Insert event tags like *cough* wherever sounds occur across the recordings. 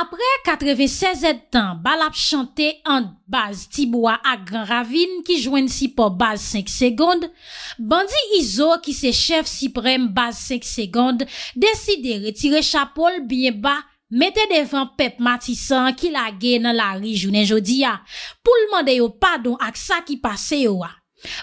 Apre 96 etan, bal ap chante ant baz tibwa ak gran ravine ki jwen si po baz 5 segonde, bandi Izo ki se chef siprem baz 5 segonde deside retire chapol byen ba mette devan pep matisan ki la gen nan la ri jounen jodia pou l mande yo padon ak sa ki pase yo a.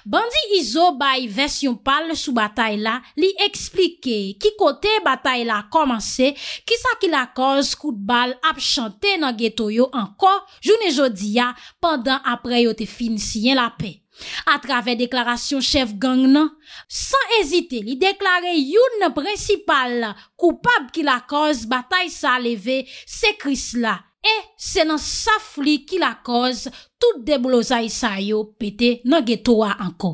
Bandi Izo baye versyon pal sou batay la li eksplike ki kote batay la komanse kisa ki la koz kout bal ap chante nan getoyo anko jounen jodia pandan apre yo te finisyen la pe. A travè deklarasyon chef gang nan, san ezite li deklare younen prensipal la koupab ki la koz batay sa aleve se kris la e se nan safli ki la koz. tout deboloza isa yo pete, nan ge towa anko.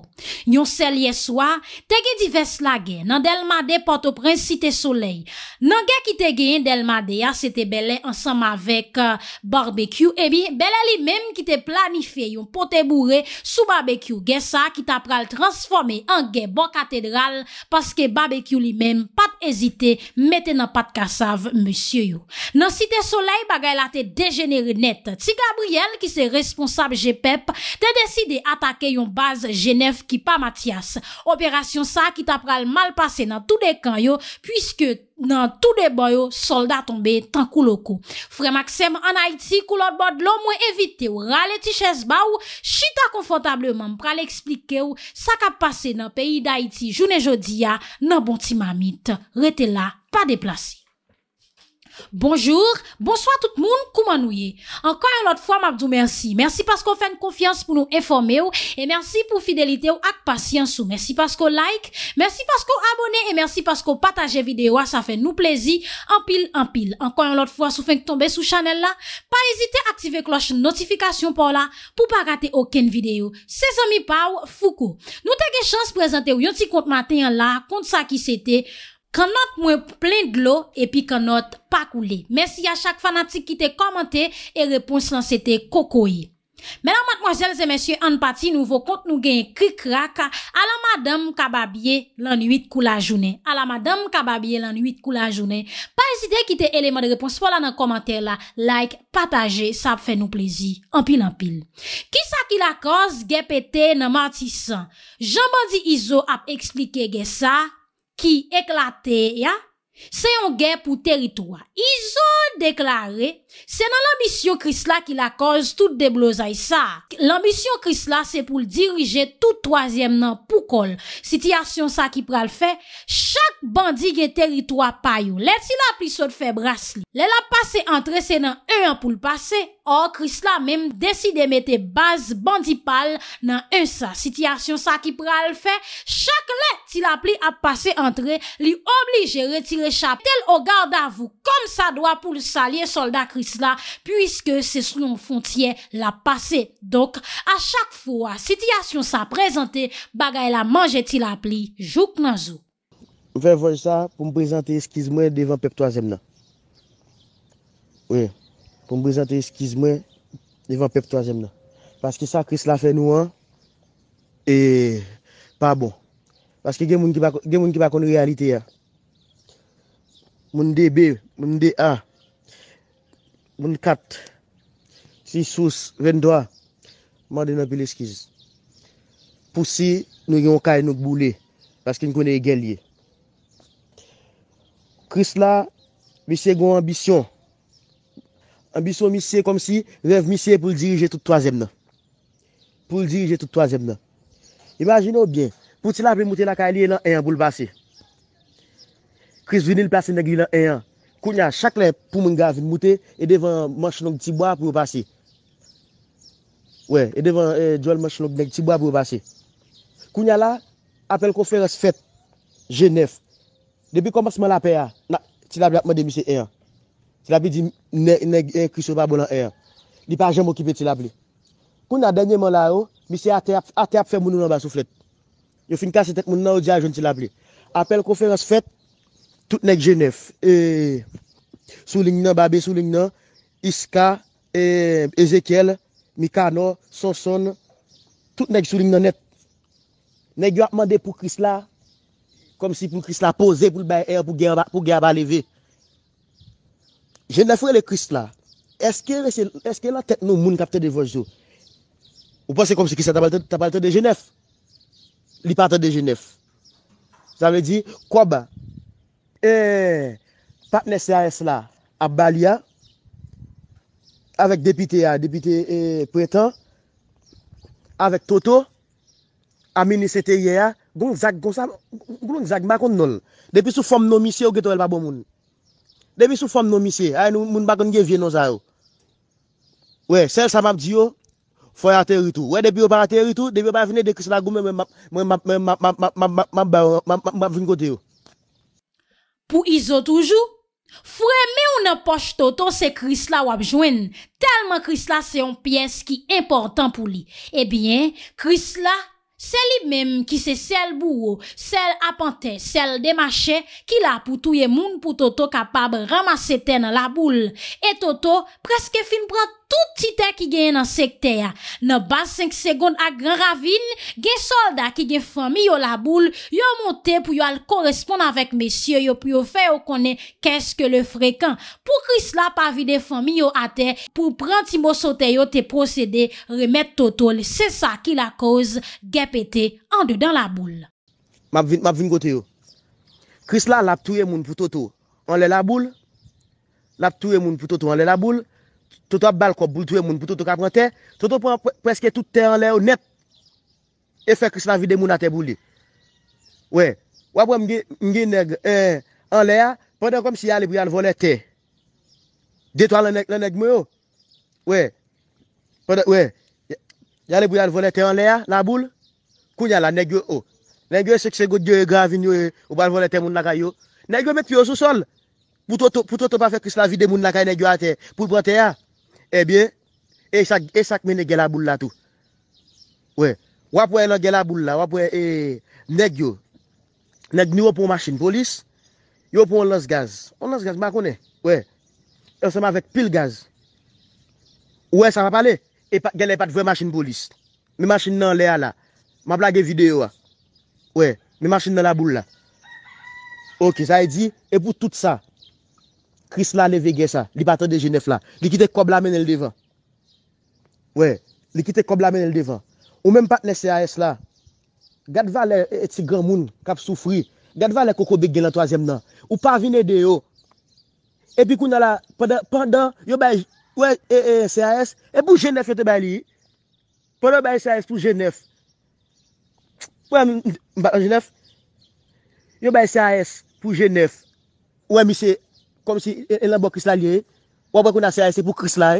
Yon sel yeswa, tege di vesla ge, nan delmade patopren site soley. Nan ge ki tege yon delmade ya, se te bele ansam avek euh, barbekyu, ebi eh bele li mem ki te planife yon pote moure sou barbekyu ge sa, ki ta pral transforme an ge bon katedral paske barbekyu li mem pat ezite mette nan pat kasav monsye yo. Nan site soley bagay la te degenere net, ti Gabriel ki se responsabilite ap jepep, de deside atake yon baz Genève ki pa Matias. Operasyon sa ki ta pral mal pase nan tou de kan yo, pwiske nan tou de boyo soldat tombe tankou loko. Fremaxem an Haiti, koulot bod lomwe evite ou rale tiches ba ou, chita konfotableman pral explike ou sa ka pase nan peyi d'Haiti jounen jodi ya nan bonti mamit. Rete la, pa deplase. Bonjour, bonsoir tout moun, kouman nou ye? Enkoy an lot fwa, mabdou mersi. Mersi paskou fèn konfians pou nou enfome ou, e mersi pou fidelite ou ak pasyans ou. Mersi paskou like, mersi paskou abone, e mersi paskou pataje videyo a, sa fè nou plezi, anpil, anpil. Enkoy an lot fwa, sou fèn k tombe sou chanel la, pa ezite aktive kloche notifikasyon pou la, pou pa gate oken videyo. Se zami pa ou, foukou. Nou tege chans prezante ou yon ti kont maten la, kont sa ki sete, Kanot mwen plen d'lo, epi kanot pa kou li. Mersi ya chak fanatik ki te komante, e repons lan sete koko ye. Menan matmojelze, mersi anpati, nouvo kont nou genye kri kra ka, ala madame kababye lan 8 kou la jounen. Ala madame kababye lan 8 kou la jounen. Pa esite ki te eleman de repons, polan nan komante la, like, pataje, sa ap fe nou plezi. Anpil anpil. Kisa ki la koz, ge pete nan matisan. Janbandi Izo ap eksplike ge sa... Ki eklate ya, se yon gen pou teritwa. I zon deklare, se nan l'ambisyon kris la ki la koz tout deblozay sa. L'ambisyon kris la se pou l'dirije tout 3e nan pou kol. Siti asyon sa ki pral fe, chak bandi gen teritwa payou. Let si la api sot fe bras li. Le la pase entre se nan 1 e an pou l'pase. Or, Krisla menm deside mette baz bandipal nan un sa. Sityasyon sa ki pral fe, chak le ti la pli ap pase antre, li oblige retire chap tel o gardavou kom sa doa pou salye solda Krisla, pwiske se sou yon fontye la pase. Dok, a chak fwa, sityasyon sa prezante, bagay la manje ti la pli, jouk nan zo. Mwen fwej sa pou m prezante eskiz mwen devan pep toazem nan. Ouye. pou m brezante eskiz mwen, devan pep troazem nan. Paske sa, kris la fe nou an, e pa bon. Paske gen moun ki bako nou realite ya. Moun de B, moun de A, moun 4, 6 sous, 20 doa, moun de nan pe l'eskiz. Poussi, nou yon kay nou kboule, paske nou konen e gen liye. Kris la, mi se goun ambisyon, Ambisyon misye kom si, rev misye pou dirije tout toazem nan. Pou dirije tout toazem nan. Imajino ou bien, pou ti la vre moute euh, la ka li e lan eyan pou l basi. Kris vini l plase negli lan eyan. Kounya, chakle pou moun ga vre moute, e devan manche nong tibwa pou l basi. Ouè, e devan djol manche nong negli tibwa pou l basi. Kounya la, apel konferans fet, jenef. Depi komasman la pe a, ti la vre apman de misye eyan. La pi di, nek, nek, kriso pa bonan er. Di pa jenm okipe ti la pli. Kou na denye man la yo, mi se ate ap, ate ap fe mounou nan ba souflet. Yo fin kase tek moun nan o di a jenm ti la pli. Ape l konferans fet, tout nek jenef. E, souling nan babi, souling nan, iska, e, ezekiel, mikano, sonson, tout nek souling nan net. Nek yo ap mande pou kris la, kom si pou kris la pose pou l bay er, pou gerba levey. Genèfou elè Kris la, eske la tek nou moun kapte de vojou? Ou pas se kom se Kris la tapalte de Genèf? Li patre de Genèf. Sa me di, kwa ba, eee, patne C.A.S. la, a Balia, avek depite ya, depite ee, prétan, avek Toto, a Minis ete ye ya, goun zag, goun zag, goun zag makon non. Depi sou fom nou misye ou getorel pa bon moun. Debi sou fom nou misye, a yon moun bagan gen vye nou zaro. Wey, sel sa map diyo, foy ate ritu. Wey, debi yo pa ate ritu, debi yo pa vine de kris la goume, mwen map vin kote yo. Pou izo toujou, fwe me ou nan poch toto se kris la wap jwen, telman kris la se yon piyes ki important pou li. Ebyen, kris la... Se li mèm ki se sel bou, sel apante, sel demache, ki la pou touye moun pou Toto kapab ramase ten la boule. E Toto preske fin prate. Touti te ki genye nan sekte ya. Nan bas 5 segonde ak gran ravine, gen solda ki gen fami yo la boule, yo monte pou yo al koresponde avèk mesye, yo pou yo fè yo kone keske le frekant. Pou Kris Lap avide fami yo ate, pou pranti mò sote yo te prosede remet toto, lese sa ki la koz gep ete andou dan la boule. Map vin, map vin kote yo. Kris Lap lap touye moun pou toto, anle la boule. Lap touye moun pou toto, anle la boule. Toto bal kop boul twe moun pou toto kapante, toto pweske tout te anlea ou net, e fek kis la vide moun ate boul li. Ouè, wap wè mge neg eh, anlea, pwede kom si yale pou yale volete. Dey to alenek mwen ou. Ouè, yale pou yale volete anlea la boul, kou nyalan neg yo ou. Oh. Neg yo seksye gout diyo e gravinyo e ou bal volete moun naka yo. Neg yo met piyo sou sol. Poutou tou pa fek kis la vide moun eh eh, la kaye negyo ate, pou pote ya, ebyen, e sakme negye la boula tou. We, wapwe negye la boula, wapwe negyo, negyo ni wopon masin polis, yo wopon onlons gaz. Onlons gaz, makone, we, e osama vek pil gaz. We, sa wapale, e gwenle pat vwe masin polis. Mi masin nan le ala, ma blage videyo a. We, mi masin nan la boula. Ok, sa e di, e pou tout sa, Kris la ne vege sa. Li paten de Genève la. Li kite kob la men el devan. Ou men paten de C.A.S. la. Gatva le eti gran moun. Kap soufri. Gatva le koko begge la toazem nan. Ou parvine de yo. E pi kou nan la. Pendan. Yo bay. Ou e C.A.S. E pou Genève ete bay li. Pendan bay C.A.S. pou Genève. Ou e mi. Batan Genève. Yo bay C.A.S. Pou Genève. Ou e mi se. Ou e mi se. kom si elan bo kris la liye, wap wakou na siya ese pou kris la e,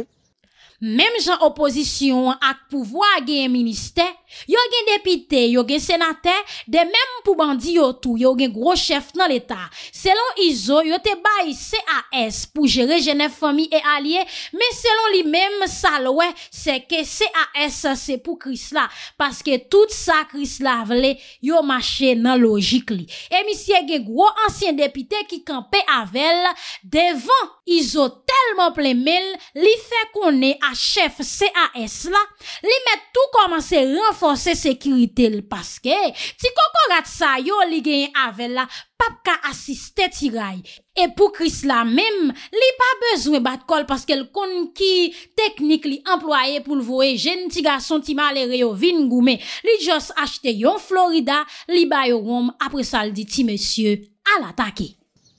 Mem jan oposisyon ak pouvoa gen ministè, yo gen depite, yo gen senatè, de mem pou bandi yo tou, yo gen gro chef nan l'Etat. Selon Izo, yo te bayi CAS pou jere jenef fami e alie, men selon li mem salwe, se ke CAS se pou Kris la, paske tout sa Kris la vle, yo mache nan logik li. Emi si gen gro ansyen depite ki kampe avel, devan Izo telman plemel, li fe konen akpon chef CAS la, li met tou komanse renfonse sekirite l paske, ti koko rat sa yo li gen avel la pap ka asiste ti ray e pou Chris la mem, li pa bezwe bat kol paske l kon ki teknik li employe pou l voe jen ti ga son ti male reyo vin goume, li jos achte yon Florida, li bayo rom apre sal di ti mesye al atake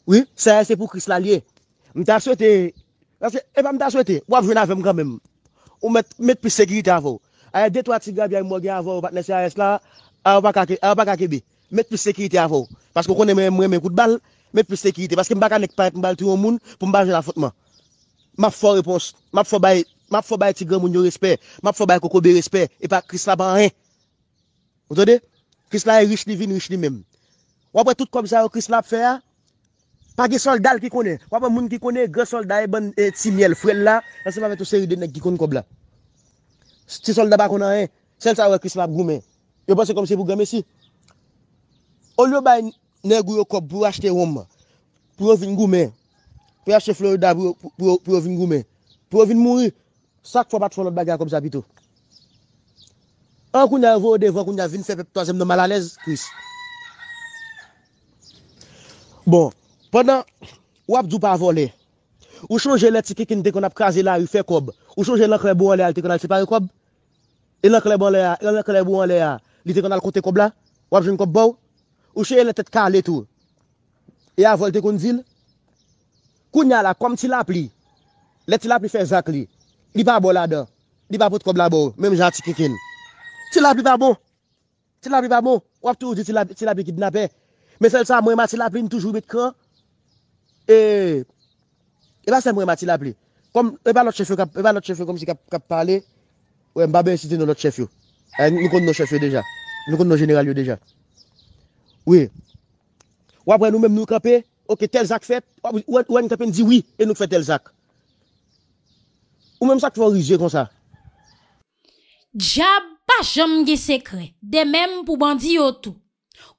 Oui, ça c'est pour Chris la li mi ta sou ete E pa eh mta sou ete, wap jen avèm kwa mèm. Ou met, met pi sekirite avò. Aye, det wap Tigre bè yon mò gen avò, wap nè si a es la, a wap a kake bi. Met pi sekirite avò. Paske wakonè mè mè mè kout bal, met pi sekirite. Paske m baka nek pèk m bal ti yon moun, pou m bagè la fotman. Map fò repons. Map fò bay, map fò bay Tigre moun yon respè. Map fò bay koko bè respè. E pa kris la ban rè. Ote de? Kris la yon rich li vin, rich li mèm. Wap wè tout kom Pa ki soldal ki kone, wapa moun ki kone, ge solda e bon ti miel fwella, anseman ve to seri de nek ki kone kob la. Ti solda bako nan re, sel sa wakris mab gome. Yo pa se kom se pou gome si. Olyo bay nekou yo kob pou achete wom, pou yo vin gome, pou yo achete florida pou yo vin gome, pou yo vin mouri, sak fwa bat fwa lot baga kom sa bito. An konja vode, vok konja vin, an konja vode, vok konja vin, an konja vode, vok konja vin, an konja vode, vok konja vin, Pendan wap dup avole, ou chonje lè ti kikin te kon ap kaze la yu fe kob, ou chonje lè krebo an lè al te kon al separe kob, e lè krebo an lè a, e lè krebo an lè a, li te kon al kote kob la, wap jouni kob bou, ou chenye lè tet ka lè tou, e avol te kon zin, kou nyal la kom ti lap li, lè ti lap li fe zak li, li pa bol la do, li pa pot kob la bou, mèm jan ti kikin. Ti lap li pa bon, ti lap li pa bon, wap tou di ti lap li ki dinape, mè sel sa mwen ma ti lap li n toujou bit kwa, E, e va se mwen mati la pli. Kom, e pa not chefe, e pa not chefe kom si kap pale, ou e mbabe incite nou not chefe yo. E, nou kon nou chefe yo deja. Nou kon nou general yo deja. Ou e, wap wè nou mèm nou kapè, ou ke tel zak fèt, ou wè nou kapè nou di oui, e nou fèt tel zak. Ou mèm sak fò rizye kon sa. Dja, pa jom ge sekre, de mèm pou bandi yo tou.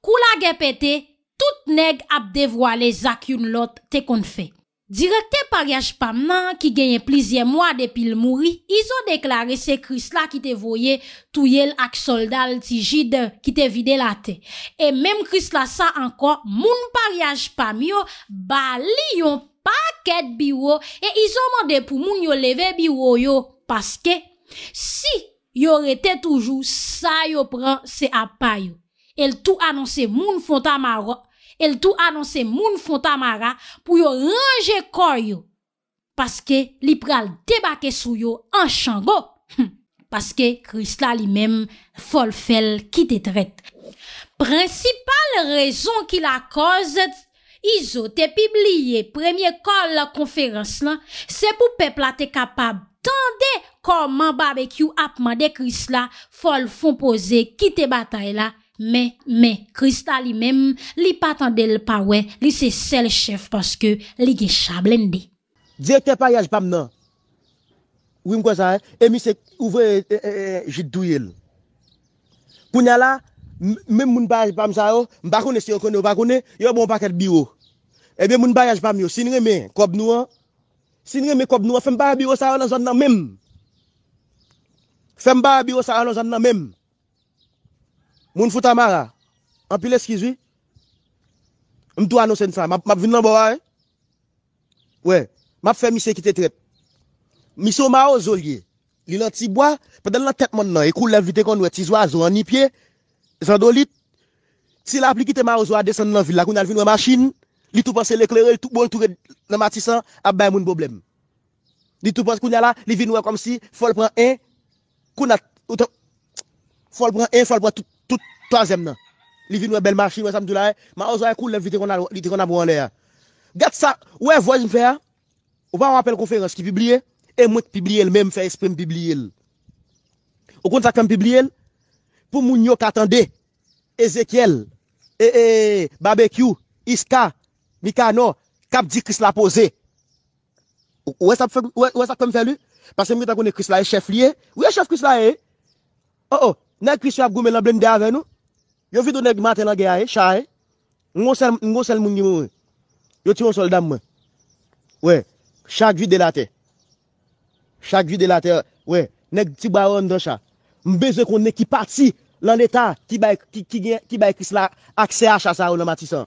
Kou la ge pète, tout neg ap devwa le zak yon lot te konfe. Direkte paryaj pam nan ki genye plizye mwa depil mouri, izo deklari se kris la ki te voye, touyel ak soldal ti jide ki te vide la te. E menm kris la sa anko, moun paryaj pam yo, bali yon paket biwo, e izo mwande pou moun yo leve biwo yo, paske, si yorete toujou sa yo pran se ap payo. El tou anonse moun fonta maro, El tou anonsen moun fon tamara pou yo range kor yo. Paske li pral debake sou yo an chango. Hm. Paske kris la li men fol fel ki te tret. Prinsipal rezon ki la koz, izo te pibliye premye kol la konferans la, se pou pepla te kapab tande koman barbekyou apman de kris la, fol fon pose ki te batay la, Mè, mè, Krista li mèm li patande l pa wè, li se sel chef paske li ge chablen de. Dje te payaj bam nan, wim kwa zaye, e mi se ouve jidouye l. Pou nya la, mèm moun payaj bam zaye, mbakoune si okon yo, mbakoune, yo moun paket biyo. Ebe moun payaj bam yo, sin reme kob nou an, sin reme kob nou an, fèm payaj biyo zaye lan zan nan mèm. Fèm payaj biyo zaye lan zan nan mèm. Moun foute a mara. Anpil eskizwi. Mtou anonsen san. Map vin nan bo a e. We. Map fe misye ki te tret. Misyo ma ozol ye. Li lan ti bo a. Pa den lan tet man nan. E koule la vitè kon wè. Ti zwa a zwa. Ni pie. Zwa do lit. Si la ap li ki te ma ozwa. Desen nan vil la. Koun al vin wè ma chine. Li tou pan se le klere. Li tou bon tou re nan matisan. Ab bay moun boblem. Li tou pan koun al la. Li vin wè kom si. Fol pran e. Koun at. Fol pran e. Fol pran tout. tout 3èm nan. Li vin wè bel machin, wè samdou la e. Ma oz wè koul lè vitè kon a bou an lè ya. Gat sa, wè voj m fè a, wè wè apel kon fè ròs ki pibliye, e m wè pibliye lè mè m fè esprèm pibliye lè. Ou kon sa kon pibliye lè, pou moun yo katande, Ezekiel, e e, Babekyou, Iska, Mikano, Kabdi, Chris la pose. Ou wè sa kon fè lè? Pasè m wè ta kon e Chris la e chef liye, ou wè chef Chris la e? Ou oh, ou, oh. Nèk kris wap gome la blende avè nou. Yo vidou nèk matè la gè aè, e, chà aè. Ngon sel moun nye moun. E. Yo ti moun soldam mwen. We, chak vi delate. Chak vi delate, we. Nèk tibwa yon dan chà. Mbeze kon nèk ki pati lan etan. Ki bay kris la akse a chà sa ou nan mati san.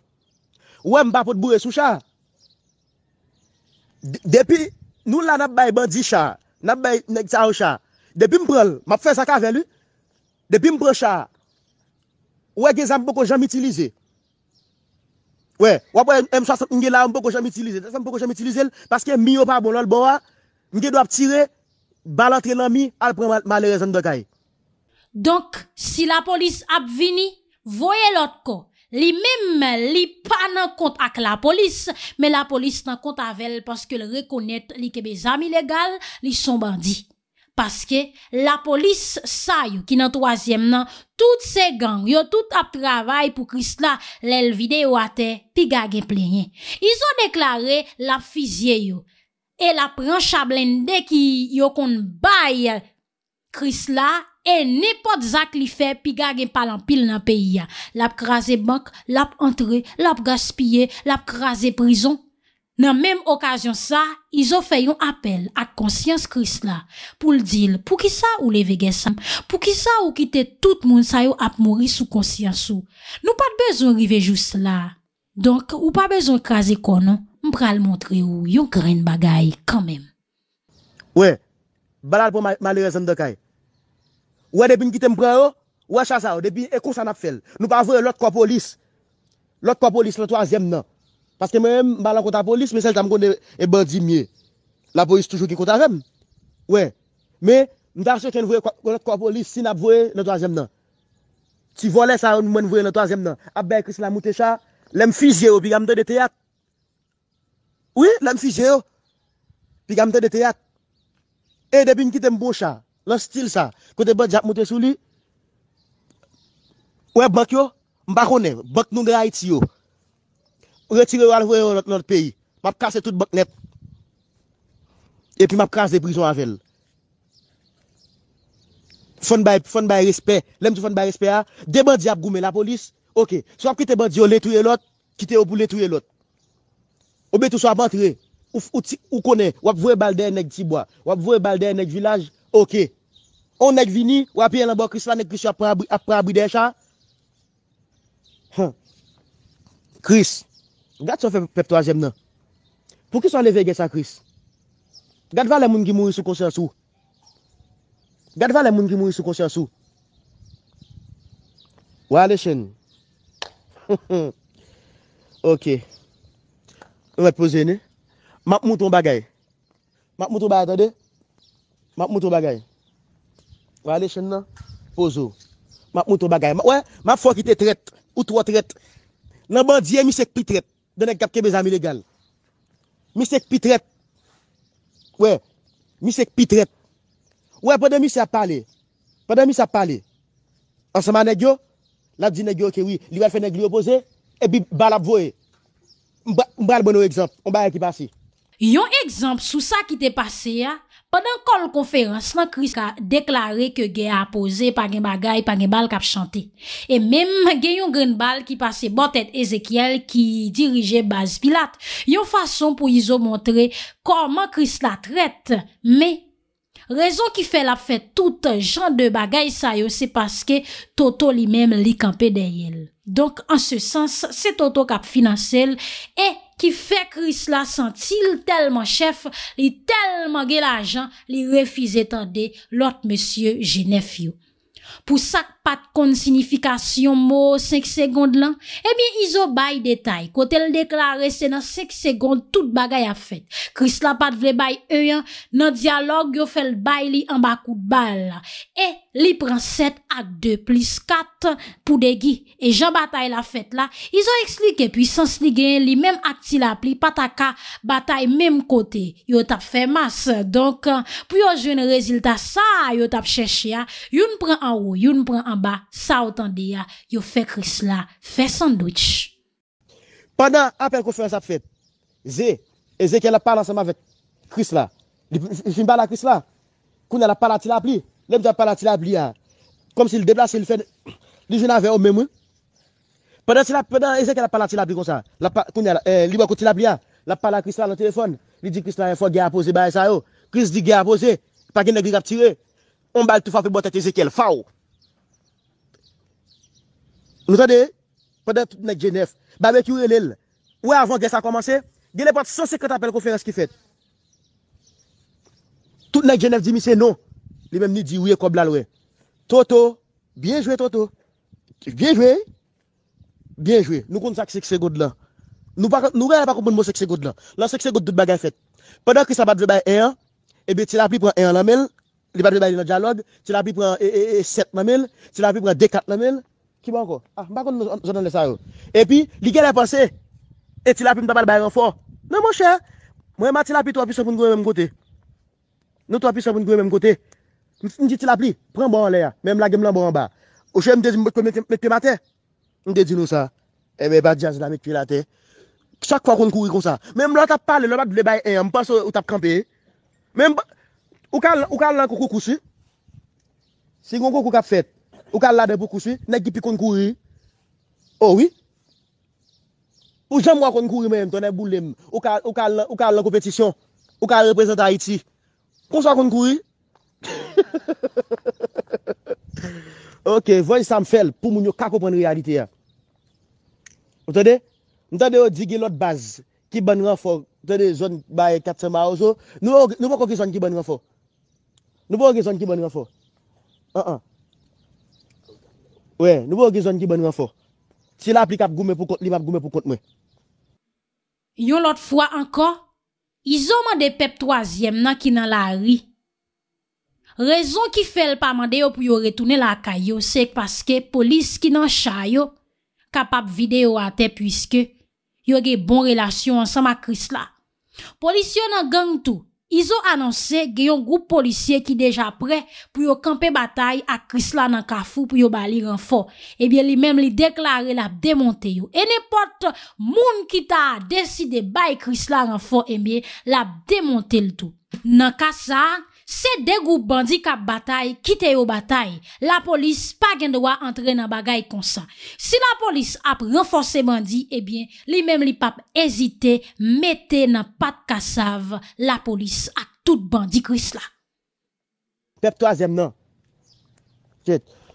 We mba pot bouye sou chà. Depi, nou la nab bay bandi chà. Nab bay nèk ta ou chà. Depi mprel, map fè sak avè lù. Depi mprocha, wè gen zanm pou kon janm itilize. Wè, wè pou mswa sot nge la mpou kon janm itilize. Zanm pou kon janm itilize l, paske mi yo pa bonol bowa, nge do ap tire, balantre nan mi, alpren malere zanm do kaj. Donk, si la polis ap vini, voye lot ko. Li mèm, li pa nan kont ak la polis, men la polis nan kont avèl paske l rekonèt li kebe zanm ilegal, li son bandi. Paske la polis sa yo ki nan 3e nan, tout se gang yo tout ap travay pou Kris la lel videyo ate pi gage plenye. Izo deklare la fizye yo, e la prancha blende ki yo kon baye Kris la, e nepot zak li fe pi gage palan pil nan peyi ya. La ap kraze bank, la ap entre, la ap gaspye, la ap kraze prizon, Nan menm okasyon sa, izon fe yon apel at konsyans kris la pou l'dil pou ki sa ou leve gesam, pou ki sa ou kite tout moun sa yo ap mori sou konsyans sou. Nou pa dbezon rive jous la. Donk, ou pa dbezon kaze kon, mpral montre ou yon kren bagay kanmen. Ouè, balal pou mali rezon dekay. Ouè depi nkite mpral ou, ouè chaza ou, depi ekousan ap fel. Nou pa avoye lòt kwa polis. Lòt kwa polis lòt wazem nan. Aske mwen yon balan konta polis, mwen sel tam konen ebe di mye. La polis toujou ki konta rem. Mwen, mwen ta chen vwe konen konta polis, si nan vwe nan toazem nan. Ti vole sa yon mwen vwe nan toazem nan. Abbe Chris la mwote cha, lèm fizye yo, pi gamte de teyat. Oui, lèm fizye yo, pi gamte de teyat. E debi nkite mbo cha, lan stil sa, kote bote djap mwote sou li, wè bak yo, mbakone, bak nou de a iti yo, retire ou al vwe ou not peyi. Map kase tout bok net. E pi map kase de prizon avel. Fon bay, fon bay respet. Lem di fon bay respet a? De ban di ap goume la polis? Ok. So ap kite ban di ou letouye lot? Kite ou pou letouye lot? Ou betou sa ap atire? Ou konen? Wap vwe baldey neg tibwa? Wap vwe baldey neg vilaj? Ok. On neg vini? Wap ye lan bo kris la neg kris ap pra abri den chan? Kris. Kris. Gat so fe pep 3em nan. Pou ki son leve ge sa kris? Gat valen moun gi mou yisou konser sou? Gat valen moun gi mou yisou konser sou? Wale chen. *laughs* Ok. Wale pose nan. Map moutou bagay. Map moutou bagay. Map moutou bagay. Wale chen nan. Pose ou. Map moutou bagay. Mwè, mwè fò ki te tret. Ou two tret. Nan ban diye mi sek pi tret. Dene kapke bez ami legal. Misek pitret. Ouè, misek pitret. Ouè, podè mise a pale. Podè mise a pale. Ansemane gyo, la di ne gyo kewi. Li wè fè negli opoze, e bi bal ap voye. Mba, mba l bono ekzamp, mba ekipasi. Yon ekzamp sou sa ki te pase ya... Pendan kon konferans nan Chris ka deklare ke ge a apose pange bagay, pange bal kap chante. E menm gen yon gren bal ki pase botet Ezekiel ki dirije baz pilat. Yon fason pou yon montre koman Chris la tret. Me, rezon ki fe la fe tout jan de bagay sayo se paske Toto li menm li kampe de yel. Donk an se sens, se Toto kap finansel e ekonomi. Ki fe Kris la sentil telman chef, li telman gelajan, li refize tande lot monsye jenefyo. Pousak. Pat kon sinifikasyon mo 5 segonde lan. E mi izo bay detay. Kote l deklare se nan 5 segonde tout bagay a fet. Kris la pat vle bay eyan nan diyalog yo fel bay li an bakout bal la. E li pran 7 ak 2 plus 4 pou degi. E jan batay la fet la. Izo eksli ke pwisans li genyen li menm ak ti la pli pataka batay menm kote. Yo tap fè mas. Donk pou yo jwene rezilta sa yo tap chèche ya. Youn pran an ou, youn pran an. ba sa otan de ya yo fe Kris ah. la fe sandwitch padan apel konferans ap fet ze, e ze ke la palan seman vet Kris la jimbala Kris la, koune la pala tilap li, nemde la pala tilap li ya kom si l deblase l fè li jen avè o mè mè padan e ze ke la pala tilap li kon sa koune li wakotilap li ya la pala Kris la lè telefon, li di Kris la yè fò gè apose bè yè sa yo, Kris di gè apose pa genè gè gè ap tire on bal tou fò pou bote te ze ke l fò ou Nou tade, pwede tout nèk jenèf, ba mèk yu e lèl. Ouè avon gè sa komanse, gè lè pat son sekret apèl kou fè rè skifèt. Tout nèk jenèf di mi se non. Li mèm ni di ouè kou blal wè. Toto, biè jouè Toto. Biè jouè. Biè jouè. Nou kon sa ki se kse god lan. Nou re a pa koun moun se kse god lan. Lan se kse god dout bagay fèt. Pwede kri sa bat vè bay e an. Ebe ti la pi pran e an la mèl. Li bat vè bay li nan djalog. Ti la pi pran e e e e set la mèl. Ah, e pi li gen la pase E ti la pi mta mal bayan for Non mwen chè Mwen ma ti la pi to api sa kon gwen mwen kote Non to api sa kon gwen mwen kote Mwen di ti la pi Pren bon an le ya Mwen mla gen mla bon an ba Mwen de di nou sa Mwen mla tap pale Mwen mpa so tap kampe Mwen mpa Ou kal la koukou kousi Si mwen koukou kap fèt Ou ka lade pou kousi? Nè kipi konkouri? Oh, ou wè? Ou jèm wè konkouri mè mè tonè boulè mè? Ou ka lò kompetisyon? Ou ka reprezentant iti? Konso konkouri? *laughs* Ok, voy sam fèl pou moun yo kakopan reality ya. Ou tède? Ou tède ou digi lòt baz? Ki ban rafo? Ou tède zon baye katsen ma ou zo? Nou wè konkison ki ban rafo? Nou wè konkison ki ban rafo? An an. Yon lot fwa ankon, izon mande pep troasyem nan ki nan la ri. Rezon ki fel pa mande yo pou yo retoune la kayo, sek paske polis ki nan chayo kapap vide yo ate, pwiske yo ge bon relasyon ansan ma kris la. Polis yo nan geng tou, Izo anonse geyon group policye ki deja pre pou yo kampe batay ak Kris la nan ka fou pou yo bali renfort. Ebyen eh li menm li deklare la demonte yo. E nepot moun ki ta deside bay Kris la renfort ebyen eh la demonte l to. Nan ka sa... Se degou bandi kap batay, kite yo batay, la polis pa gen dowa antre nan bagay konsan. Si la polis ap renfose bandi, ebyen, eh li mem li pap ezite, mette nan pat kasav la polis ak tout bandi kris non. la. Pep to a zem nan.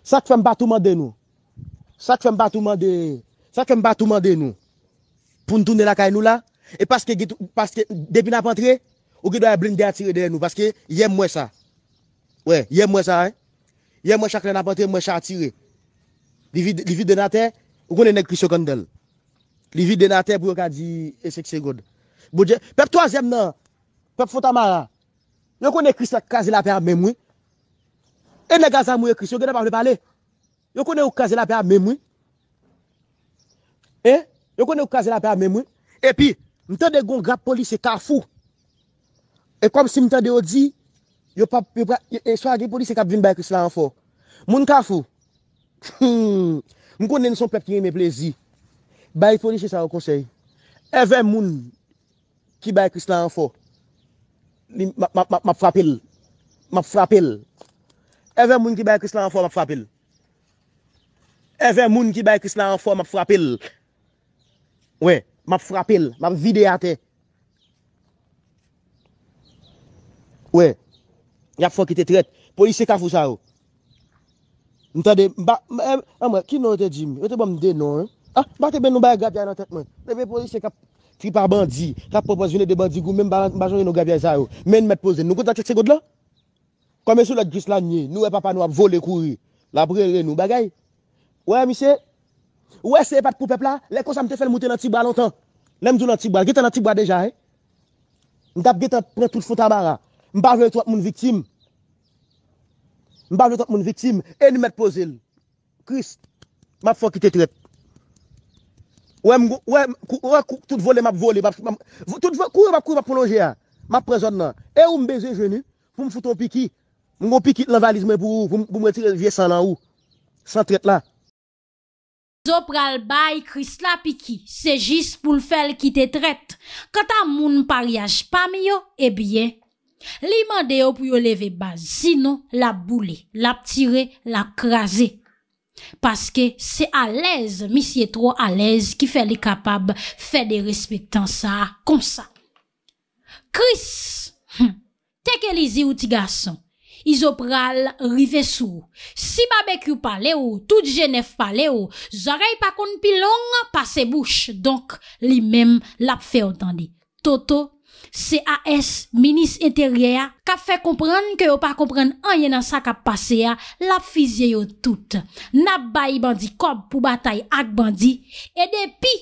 Sak fèm batouman de nou. Sak fèm batouman de nou. Poun toune la kay nou la. E paske depi nap antre, Ou ki doye blinde atire dene nou. Paske yem mwen sa. Yem mwen sa. Yem mwen chakle napante mwen chak atire. Li vid dena ten. Ou konen ek krisyo kandel. Li vid dena ten pou yo ka di esekse god. Pep toazem nan. Pep Fota Mara. Yon konen krisyo kaze la pe apememwe. E ne gazan mwen krisyo. Yon konen ou kaze la pe apememwe. E? Yon konen ou kaze la pe apememwe. E pi, mte de gon grap polis e kafou. E kom si mte de ou di, e swa ge pou di se kap vin bay kris la an fo. Moun ka fo. Hmm. Moun konen son pep kinye me plezi. Bay pou di se sa wakonsey. E ven moun ki bay kris la an fo. Ma frapil. Ma frapil. E ven moun ki bay kris la an fo, ma frapil. E ven moun ki bay kris la an fo, ma frapil. We, ma frapil. Ma vide ate. Wey, ya fwa ki te tret. Polisye ka fwa sa yo. Oh. Mta de, mba, mba, mba. Ki nou a te di mbe? Bon a te ba mde nou, he? A, ah, mba te ben nou baye gabya nan tet mwen. Mbe polisye ka tripar bandi. Ka propos vine de bandi gwo, mba jonge nou gabya sa yo. Oh. Mbe mwen met pose. Nou kon nan chek se kod lan? Kame sou lak gis lan nye. Nou e eh, papa nou ap vole kouri. La prele nou bagay. Wey, misye. Wey, se e pat pou pepla. Lekos a mte fel moute nan tibwa lontan. Nen mdou nan tibwa. Getan nan Mbavre to ap moun vitim, mbavre to ap moun vitim, eni met pozil. Kris, map fò ki te trep. Ouè mgo, ouè, kou, ouè, kou, tout vole map vole, map, tout vole, kou, ouè, map kou, map prolonje a. Map prezon nan, e ou mbeze jeni, pou mfouton piki, mgo piki l'avalizme pou mwetire l'vie san lan ou, san trep la. Zop ral bay kris la piki, se jis pou l'fel ki te trep. Kata moun paryaj pa miyo, e bie. Li mande yo pou yo leve baz, zinon la boule, la ptire, la kraze Paske se alez, misye tro alez ki fe li kapab fe de respektan sa, kon sa Kris, hm, teke li zi ou ti gason, izopral rive sou Si babek yo pale ou, tout jenef pale ou, zarey pa kon pilon, pase bouch Donk, li mem la pfe otande, toto C.A.S, minis enterya, ka fè komprenn ke yo pa komprenn anye nan sa ka pase ya, la fizye yo tout. Na bayi bandi kob pou batay ak bandi, e depi,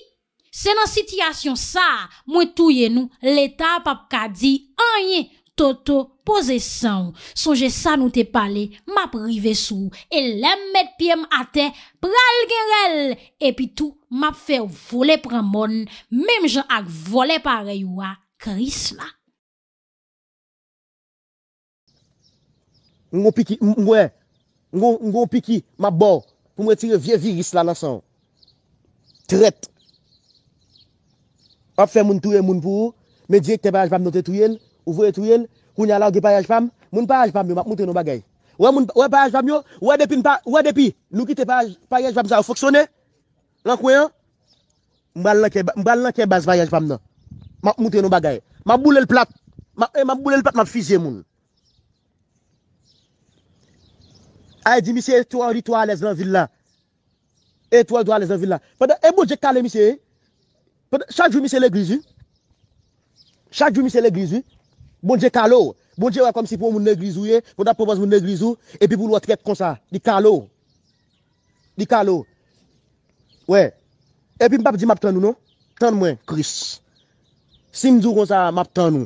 se nan sityasyon sa, mwen touye nou, l'Etat pap ka di, anye, toto, pose san. Sonje sa nou te pale, map rive sou, e lem met piyem ate, pral genrel, e pi tou, map fè vole pran mon, menm jen ak vole pare yo a. ka isla. Mwen go piki, mwen gwen, mwen go piki, mwen bo, pou mwen tire vie viris la nasan. Tret. Apefe mwen touye mwen pou, mwen diye ki te payajpam nou te touye, ou vwe touye, kou nyalan di payajpam, mwen payajpam yo, mwen mwen tenon bagay. Wè mwen, wè payajpam yo, wè depi, wè depi, nou ki te payajpam za ou foksyone, lankwen, mwen balanke, mwen balanke bas payajpam nan. Ma mouten nou bagay. Ma mboule l plat. Ma eh, mboule l plat, ma fize moun. Aye, di misye, e tou ales nan villa. E tou ales nan villa. E bon jek kale misye. Chak jou misye l eglizou. Chak jou misye l eglizou. Bon jek kale ou. Oh. Bon jek wakom si pou moun n eglizou ye. Pou da pou moun n eglizou. E pi pou l wate kèp kon sa. Di kale ou. Oh. Di kale oh. ou. Ouè. E pi mpap di map ten nou nou. Ten mwen, kris. Simzou kon sa map tan nou.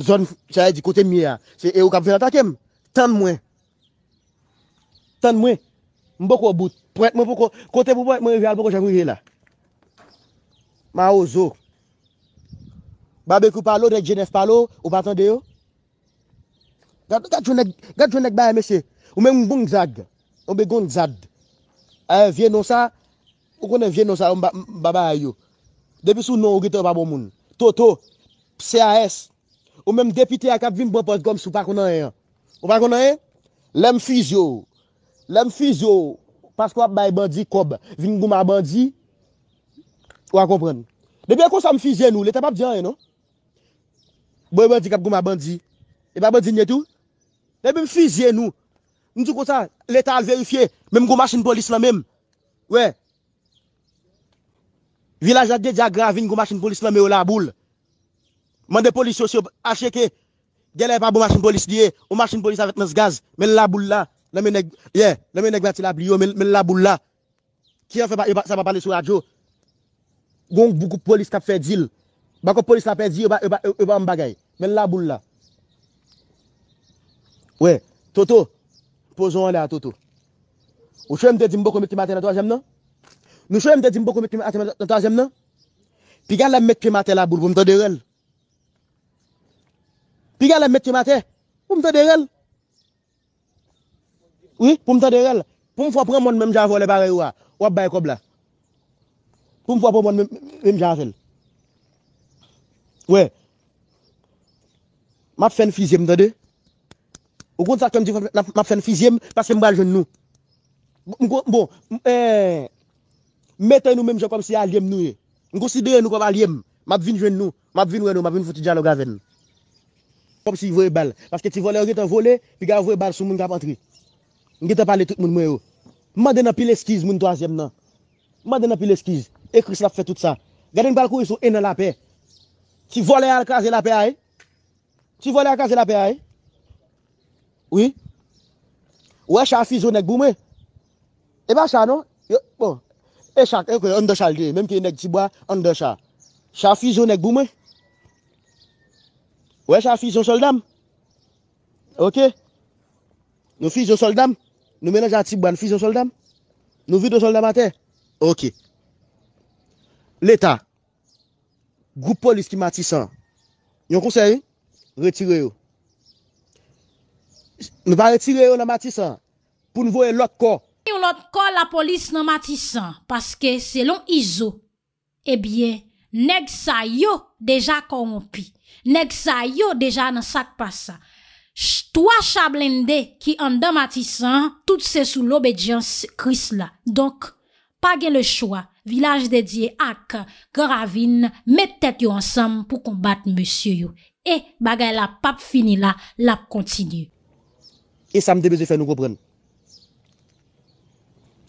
Zon chaye di kote miya. Se e ou kap vye la takem. Tan mwen. Tan mwen. Mbok wabout. Pwet mwen poko. Kote mwen mwen evyal poko chakwe vye la. Ma ou zo. Babek ou palo. Dek jenef palo. Ou patan deyo. Gat chonek. Gat chonek baye mesye. Ou men mboun zag. Ou men goun zad. Aye vye non sa. Ou konen vye non sa. Ou mbaba ayo. Depi sou nou ou gite wabou bon moun. Toto, P.C.A.S. ou mèm depite akap vin bè bon, post gòm sou pa konan yè. Ou pa konan yè? Lèm fiz yo. Lèm fiz yo. Pas kwa ap bè bandi kob, vin gòm non? a bandi. Ou a kompren. Dè bè kon sa mè fiz yo nou, lèta pap diyan yè non? Bè bandi kap gòm a bandi. E bè bandi nyè tou? Dè bè mè fiz yo nou. Ndjou kon sa, lèta al verifiye, mèm gòm a chen polis la mèm. Ouè. Vilajat de di agra vin kou machin polis la me ou la boule. Mande polis sosyo acheke. Gyele pa bou machin polis liye. Ou machin polis avet mons gaz. Men la boule la. Nè men neg bati la brio. Men la boule la. Ki an fe pa e bak sa pa panle sou radio. Gonk boku polis kap fe dil. Bako polis la pe di e bak e bak m bagay. Men la boule la. We. Toto. Pozo an la Toto. Ou chwe mte di mbok omet ki mater la to a jem nan? Nou choye mte di mpoko mette ki matè la boule pou non? mte derel. Pi gale mette ki matè, pou mte derel. Ouye, pou mte derel. Pou mwen fwa preman mwen mjen avole bare ouwa, wap baye kobla. Pou mwen fwa preman mwen mwen mjen avole. Ouye. Map fwen fizye mte de. Ou kon sa kem di map fwen fizye, paske mba jen nou. Mbo, mbo, eeeh. Metè nou mèm jò kom si a lièm nou yè. Ngo si deyè nou kom a lièm. Mabvin jwen nou. Mabvin wè nou. Mabvin foti djan lo gavè nou. Kom si yi vòe bel. Paske ti vòle ou gè te vòle. Pi gè vòe bal sou moun kap antri. Gè te pale tout moun mouè ou. Mè den apil eskiz moun toasyèm nan. Mè den apil eskiz. Ekris la fè tout sa. Gè den bal kou yè sou enan la pe. Ti vòle al kaze la pe a yè. Ti vòle al kaze la pe a yè. Ou yè? Ou yè chan fizou E chak, e kwe yon ndo chal de, mèm ki yon e nek tibwa, ndo chal. Chal fizyon nek boumè? Ouè chal fizyon soldam? Ok? Nou fizyon soldam? Nou menajan tibwa nou fizyon soldam? Nou vidyon soldam a te? Ok. L'Etat, goup polis ki matisan, yon konsey, retire yo. Nou pa retire yo nan matisan, pou nou vwe lok ko, not kon la polis nan matisan paske selon Izo ebyen, neg sa yo deja kon moun pi neg sa yo deja nan sak pa sa chwa chablende ki an dan matisan tout se sou l'obedience kris la donk, page le chwa vilaj dedye ak gara vin, met tete yo ansam pou kombat monsye yo e bagay la pap fini la, la kontinu e sam debese fe nou go pren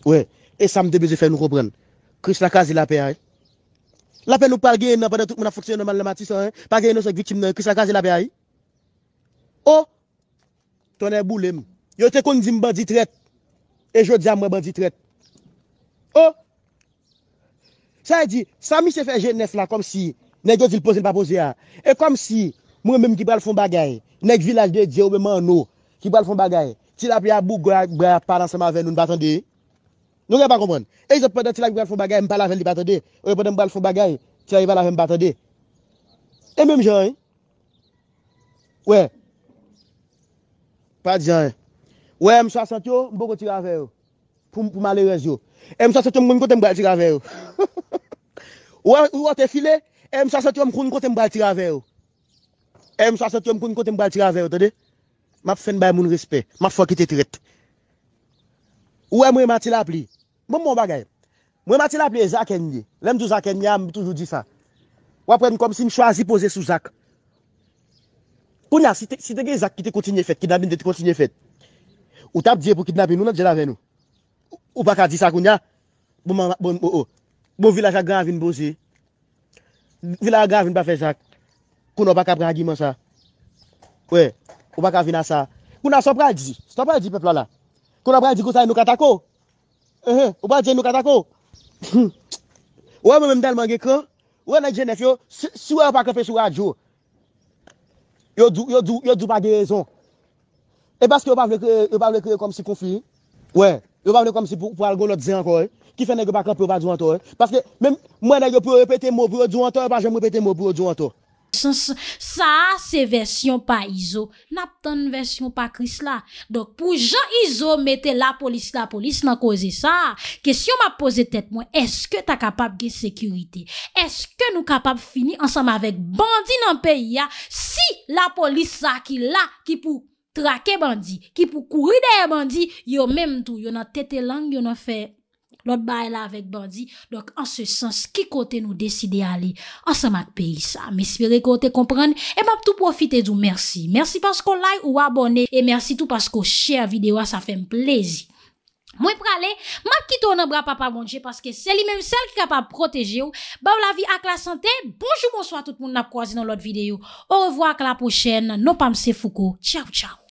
Ouè, e sa mde beze fè nou kou pren. Kris la kazi la non, pe a. Non, non. La pe nou pa gen nan, pa nan tout mou na foksyon nan man la mati sa. Pa gen nan souk vitim nan, kris la kazi la pe a. Ou, tonè boulem. Yo te kon di mba di tret. E jo di a mba di tret. Ou, oh! sa e di, sa mi se fè gen nef la, kom si, nek yo di l'poze n'pa poze a. E kom si, mwen mèm ki pral fon bagay. Nek vilaj de di, ou mwen mèm an nou, ki pral fon bagay. Ti la pi a bou gwa, gwa, pa lan sa ma ven, nou n'ba tondi. Ou, Nou gen pa komwen. E jè pwede tila gwen fw bagay mpa laven li patade. E jè pwede mbal fw bagay tila yi balave mpa tade. E mwen jen. We. Pat jen. We mswa satyo mbo kote mbal tira veyo. Pou ma lewez yo. E mswa satyo mkoun kote mbal tira veyo. Ou a te file. E mswa satyo mkoun kote mbal tira veyo. E mswa satyo mkoun kote mbal tira veyo. E mswa satyo mkoun kote mbal tira veyo tade. Map fwen bay moun rispe. Map fwa ki te tret. Ou a mwen matila pli. Mwen bon, mwen bon bagay. Mwen mwen ti la pleye Zak enye. Lem di Zak enye, mwen toujou di sa. Wapren kom si mwen chwazi pose sou Zak. Koun ya, si tege Zak ki te kontinyen fet, kidnabin de te kontinyen fet, ou tap diye pou kidnabin, ou nan diye la ven nou? Ou baka di sa koun ya? Mwen bon, mwen, mwen, mwen, oh, mwen, oh. mwen. Mwen vila jak gran vin boze. Vila jak gran vin pa fe Zak. Koun ou baka bran gi man sa. We, ou baka vin asa. Koun ou sa pray di, sa pray di peplo la. Koun ou pray di koutay nou katako. Ou pa gen nou katako? *coughs* Ou an e mwen mdel mange kè? Ou an e nan gen nef yo? Swa an e pa kèpè sou adjou? Yo dou pa de rezon. E baske ou pa vle kè ou pa vle kè kom si konflik? Ou an, ou pa vle kom si pou algo lòt zè an koy? Ki fè nan an pa kèpè ou pa djou an to? Parcek mwen nan yo pou repète mò bou yo djou an to? Sa se versyon pa Izo Nap ton versyon pa Chris la Dok pou Jean Izo mette la polis La polis nan koze sa Kesyon ma pose tet mwen Eske ta kapab ge sekurite Eske nou kapab fini ansam avek bandi nan peyi ya Si la polis sa ki la Ki pou trake bandi Ki pou kouri deye bandi Yo menm tou Yo nan tete lang yo nan fe lot bae la avèk bandi, dok an se sens, ki kote nou deside a li, an sa mak peyi sa, mispire kote kompran, e map tout profite doun, mersi, mersi pasko like ou abone, e mersi tout pasko share videwa, sa fèm plezi. Mwen prale, map kitoun an bra pa pa bonje, paske seli men, sel ki ka pa proteje ou, ba bon, ou la vi ak la sante, bonjou monswa, tout moun nap kwazi nan lot videyo, ou revwa ak la pochene, nou pamse fuko, tchaw tchaw.